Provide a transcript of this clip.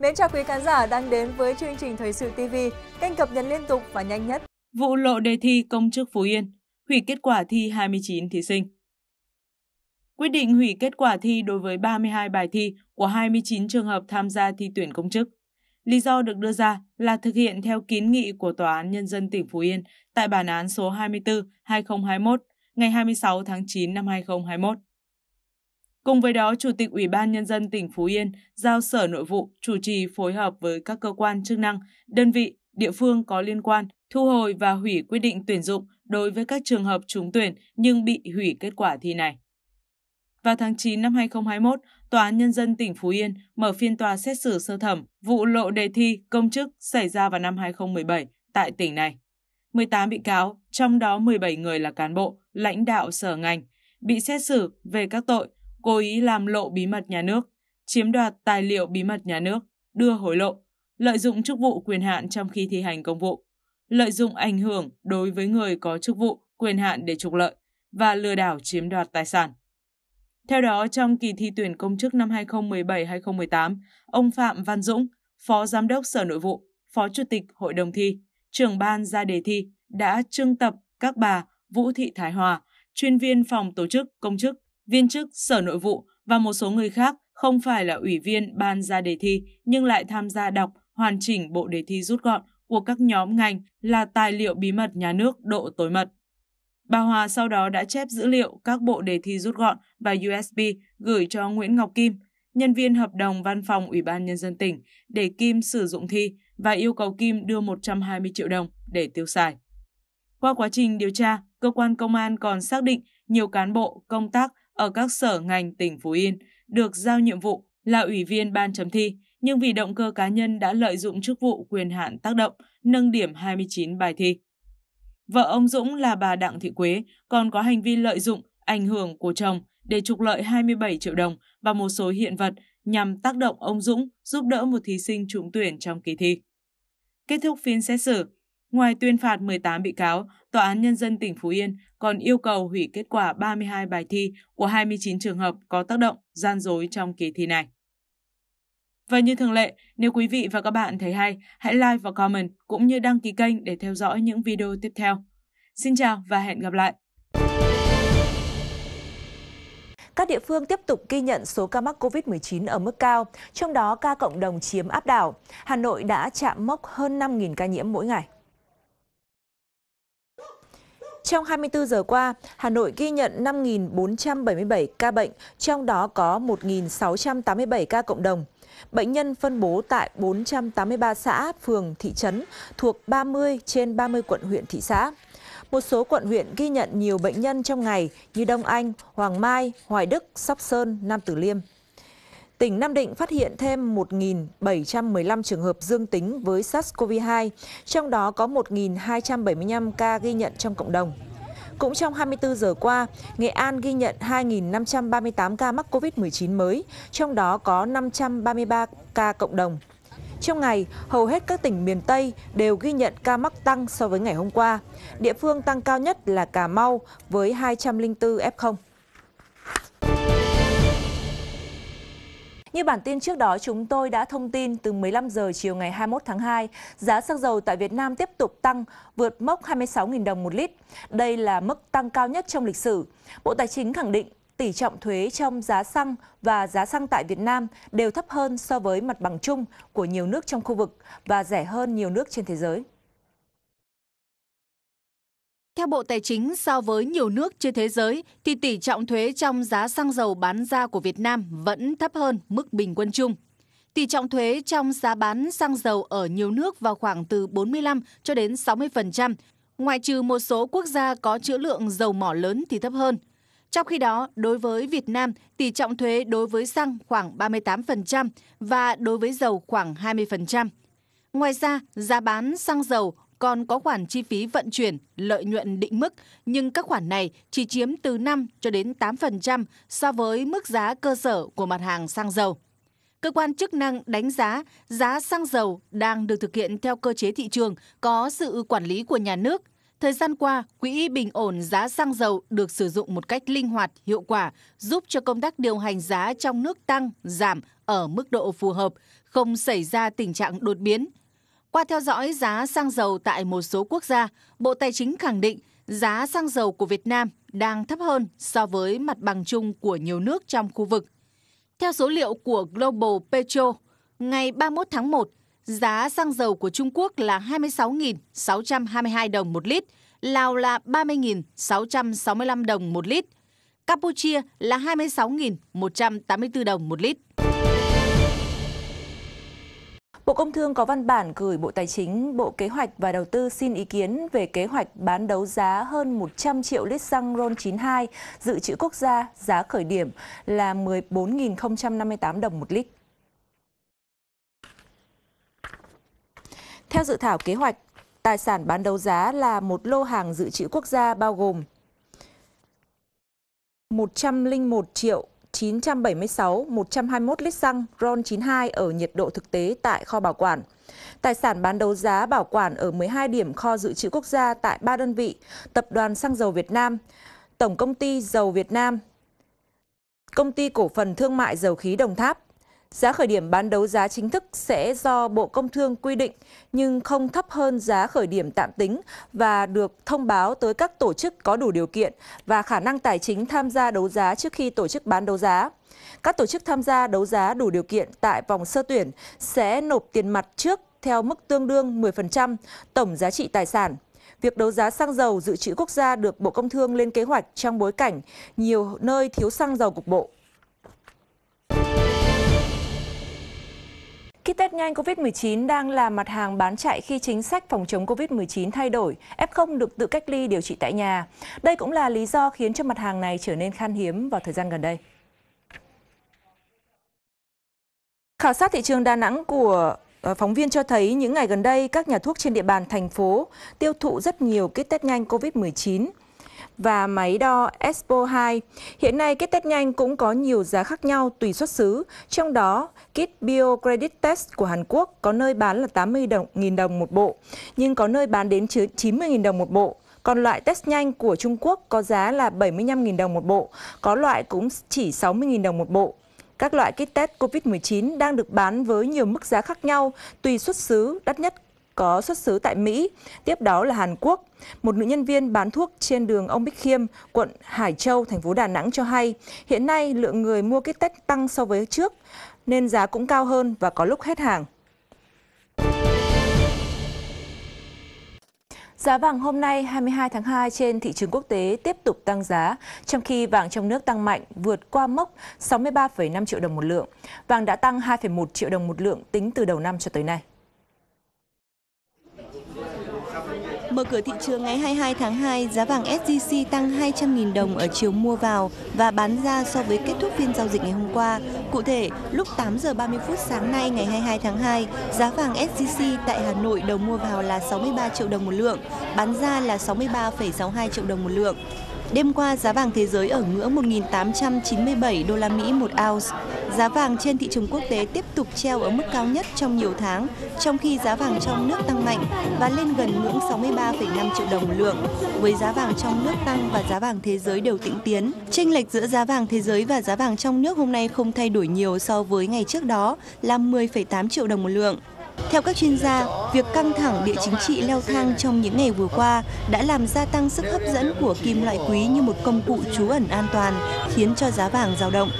Mến chào quý khán giả đang đến với chương trình Thời sự TV, kênh cập nhật liên tục và nhanh nhất. Vụ lộ đề thi công chức Phú Yên, hủy kết quả thi 29 thí sinh. Quyết định hủy kết quả thi đối với 32 bài thi của 29 trường hợp tham gia thi tuyển công chức. Lý do được đưa ra là thực hiện theo kiến nghị của Tòa án Nhân dân tỉnh Phú Yên tại bản án số 24-2021 ngày 26 tháng 9 năm 2021. Cùng với đó, Chủ tịch Ủy ban Nhân dân tỉnh Phú Yên giao Sở Nội vụ chủ trì phối hợp với các cơ quan chức năng, đơn vị, địa phương có liên quan thu hồi và hủy quyết định tuyển dụng đối với các trường hợp trúng tuyển nhưng bị hủy kết quả thi này. Vào tháng 9 năm 2021, Tòa án Nhân dân tỉnh Phú Yên mở phiên tòa xét xử sơ thẩm vụ lộ đề thi công chức xảy ra vào năm 2017 tại tỉnh này. 18 bị cáo, trong đó 17 người là cán bộ, lãnh đạo sở ngành, bị xét xử về các tội cố ý làm lộ bí mật nhà nước, chiếm đoạt tài liệu bí mật nhà nước, đưa hối lộ, lợi dụng chức vụ quyền hạn trong khi thi hành công vụ, lợi dụng ảnh hưởng đối với người có chức vụ, quyền hạn để trục lợi và lừa đảo chiếm đoạt tài sản. Theo đó, trong kỳ thi tuyển công chức năm 2017-2018, ông Phạm Văn Dũng, Phó Giám đốc Sở Nội vụ, Phó Chủ tịch Hội đồng thi, trưởng ban ra đề thi đã trưng tập các bà Vũ Thị Thái Hòa, chuyên viên phòng tổ chức công chức viên chức Sở Nội vụ và một số người khác không phải là ủy viên ban ra đề thi nhưng lại tham gia đọc, hoàn chỉnh bộ đề thi rút gọn của các nhóm ngành là tài liệu bí mật nhà nước độ tối mật. Bà Hòa sau đó đã chép dữ liệu các bộ đề thi rút gọn và USB gửi cho Nguyễn Ngọc Kim, nhân viên hợp đồng văn phòng Ủy ban Nhân dân tỉnh, để Kim sử dụng thi và yêu cầu Kim đưa 120 triệu đồng để tiêu xài. Qua quá trình điều tra, cơ quan công an còn xác định nhiều cán bộ, công tác ở các sở ngành tỉnh Phú Yên được giao nhiệm vụ là ủy viên ban chấm thi, nhưng vì động cơ cá nhân đã lợi dụng chức vụ quyền hạn tác động, nâng điểm 29 bài thi. Vợ ông Dũng là bà Đặng Thị Quế còn có hành vi lợi dụng ảnh hưởng của chồng để trục lợi 27 triệu đồng và một số hiện vật nhằm tác động ông Dũng giúp đỡ một thí sinh trúng tuyển trong kỳ thi. Kết thúc phiên xét xử, Ngoài tuyên phạt 18 bị cáo, Tòa án Nhân dân tỉnh Phú Yên còn yêu cầu hủy kết quả 32 bài thi của 29 trường hợp có tác động gian dối trong kỳ thi này. Và như thường lệ, nếu quý vị và các bạn thấy hay, hãy like và comment cũng như đăng ký kênh để theo dõi những video tiếp theo. Xin chào và hẹn gặp lại! các địa phương tiếp tục ghi nhận số ca mắc COVID-19 ở mức cao, trong đó ca cộng đồng chiếm áp đảo. Hà Nội đã chạm mốc hơn 5.000 ca nhiễm mỗi ngày. Trong 24 giờ qua, Hà Nội ghi nhận 5.477 ca bệnh, trong đó có 1.687 ca cộng đồng. Bệnh nhân phân bố tại 483 xã, phường, thị trấn thuộc 30 trên 30 quận huyện thị xã. Một số quận huyện ghi nhận nhiều bệnh nhân trong ngày như Đông Anh, Hoàng Mai, Hoài Đức, Sóc Sơn, Nam Tử Liêm tỉnh Nam Định phát hiện thêm 1.715 trường hợp dương tính với SARS-CoV-2, trong đó có 1.275 ca ghi nhận trong cộng đồng. Cũng trong 24 giờ qua, Nghệ An ghi nhận 2.538 ca mắc COVID-19 mới, trong đó có 533 ca cộng đồng. Trong ngày, hầu hết các tỉnh miền Tây đều ghi nhận ca mắc tăng so với ngày hôm qua. Địa phương tăng cao nhất là Cà Mau với 204 F0. Như bản tin trước đó chúng tôi đã thông tin từ 15 giờ chiều ngày 21 tháng 2, giá xăng dầu tại Việt Nam tiếp tục tăng, vượt mốc 26.000 đồng một lít. Đây là mức tăng cao nhất trong lịch sử. Bộ Tài chính khẳng định tỷ trọng thuế trong giá xăng và giá xăng tại Việt Nam đều thấp hơn so với mặt bằng chung của nhiều nước trong khu vực và rẻ hơn nhiều nước trên thế giới. Theo Bộ Tài chính, so với nhiều nước trên thế giới thì tỷ trọng thuế trong giá xăng dầu bán ra của Việt Nam vẫn thấp hơn mức bình quân chung. Tỷ trọng thuế trong giá bán xăng dầu ở nhiều nước vào khoảng từ 45 cho đến 60%, ngoại trừ một số quốc gia có trữ lượng dầu mỏ lớn thì thấp hơn. Trong khi đó, đối với Việt Nam, tỷ trọng thuế đối với xăng khoảng 38% và đối với dầu khoảng 20%. Ngoài ra, giá bán xăng dầu còn có khoản chi phí vận chuyển, lợi nhuận định mức, nhưng các khoản này chỉ chiếm từ 5 cho đến 8% so với mức giá cơ sở của mặt hàng xăng dầu. Cơ quan chức năng đánh giá giá xăng dầu đang được thực hiện theo cơ chế thị trường có sự quản lý của nhà nước. Thời gian qua, quỹ bình ổn giá xăng dầu được sử dụng một cách linh hoạt, hiệu quả, giúp cho công tác điều hành giá trong nước tăng, giảm ở mức độ phù hợp, không xảy ra tình trạng đột biến, qua theo dõi giá xăng dầu tại một số quốc gia, Bộ Tài chính khẳng định giá xăng dầu của Việt Nam đang thấp hơn so với mặt bằng chung của nhiều nước trong khu vực. Theo số liệu của Global Petro, ngày 31 tháng 1, giá xăng dầu của Trung Quốc là 26.622 đồng một lít, Lào là 30.665 đồng một lít, Campuchia là 26.184 đồng một lít. Bộ Công Thương có văn bản gửi Bộ Tài chính, Bộ Kế hoạch và Đầu tư xin ý kiến về kế hoạch bán đấu giá hơn 100 triệu lít xăng RON92 dự trữ quốc gia giá khởi điểm là 14.058 đồng một lít. Theo dự thảo kế hoạch, tài sản bán đấu giá là một lô hàng dự trữ quốc gia bao gồm 101 triệu 976 121 lít xăng RON92 ở nhiệt độ thực tế tại kho bảo quản. Tài sản bán đấu giá bảo quản ở 12 điểm kho dự trữ quốc gia tại 3 đơn vị, Tập đoàn Xăng dầu Việt Nam, Tổng công ty Dầu Việt Nam, Công ty Cổ phần Thương mại Dầu khí Đồng Tháp, Giá khởi điểm bán đấu giá chính thức sẽ do Bộ Công Thương quy định nhưng không thấp hơn giá khởi điểm tạm tính và được thông báo tới các tổ chức có đủ điều kiện và khả năng tài chính tham gia đấu giá trước khi tổ chức bán đấu giá. Các tổ chức tham gia đấu giá đủ điều kiện tại vòng sơ tuyển sẽ nộp tiền mặt trước theo mức tương đương 10% tổng giá trị tài sản. Việc đấu giá xăng dầu dự trữ quốc gia được Bộ Công Thương lên kế hoạch trong bối cảnh nhiều nơi thiếu xăng dầu cục bộ. Kit test nhanh COVID-19 đang là mặt hàng bán chạy khi chính sách phòng chống COVID-19 thay đổi, F0 được tự cách ly điều trị tại nhà. Đây cũng là lý do khiến cho mặt hàng này trở nên khan hiếm vào thời gian gần đây. Khảo sát thị trường Đà Nẵng của ờ, phóng viên cho thấy những ngày gần đây các nhà thuốc trên địa bàn thành phố tiêu thụ rất nhiều kit test nhanh COVID-19 và máy đo Expo2. Hiện nay, kit test nhanh cũng có nhiều giá khác nhau tùy xuất xứ, trong đó kit Bio Credit Test của Hàn Quốc có nơi bán là 80.000 đồng, đồng một bộ, nhưng có nơi bán đến 90.000 đồng một bộ. Còn loại test nhanh của Trung Quốc có giá là 75.000 đồng một bộ, có loại cũng chỉ 60.000 đồng một bộ. Các loại kit test COVID-19 đang được bán với nhiều mức giá khác nhau, tùy xuất xứ, đắt nhất có xuất xứ tại Mỹ, tiếp đó là Hàn Quốc. Một nữ nhân viên bán thuốc trên đường Ông Bích Khiêm, quận Hải Châu, thành phố Đà Nẵng cho hay, hiện nay lượng người mua kit test tăng so với trước, nên giá cũng cao hơn và có lúc hết hàng. Giá vàng hôm nay 22 tháng 2 trên thị trường quốc tế tiếp tục tăng giá, trong khi vàng trong nước tăng mạnh vượt qua mốc 63,5 triệu đồng một lượng. Vàng đã tăng 2,1 triệu đồng một lượng tính từ đầu năm cho tới nay. Mở cửa thị trường ngày 22 tháng 2, giá vàng SJC tăng 200.000 đồng ở chiều mua vào và bán ra so với kết thúc phiên giao dịch ngày hôm qua. Cụ thể, lúc 8 giờ 30 phút sáng nay ngày 22 tháng 2, giá vàng SJC tại Hà Nội đầu mua vào là 63 triệu đồng một lượng, bán ra là 63,62 triệu đồng một lượng. Đêm qua, giá vàng thế giới ở ngưỡng 1.897 đô la Mỹ một ounce. Giá vàng trên thị trường quốc tế tiếp tục treo ở mức cao nhất trong nhiều tháng, trong khi giá vàng trong nước tăng mạnh và lên gần ngưỡng 63,5 triệu đồng lượng, với giá vàng trong nước tăng và giá vàng thế giới đều tĩnh tiến. Chênh lệch giữa giá vàng thế giới và giá vàng trong nước hôm nay không thay đổi nhiều so với ngày trước đó là 10,8 triệu đồng một lượng. Theo các chuyên gia, việc căng thẳng địa chính trị leo thang trong những ngày vừa qua đã làm gia tăng sức hấp dẫn của kim loại quý như một công cụ trú ẩn an toàn, khiến cho giá vàng dao động.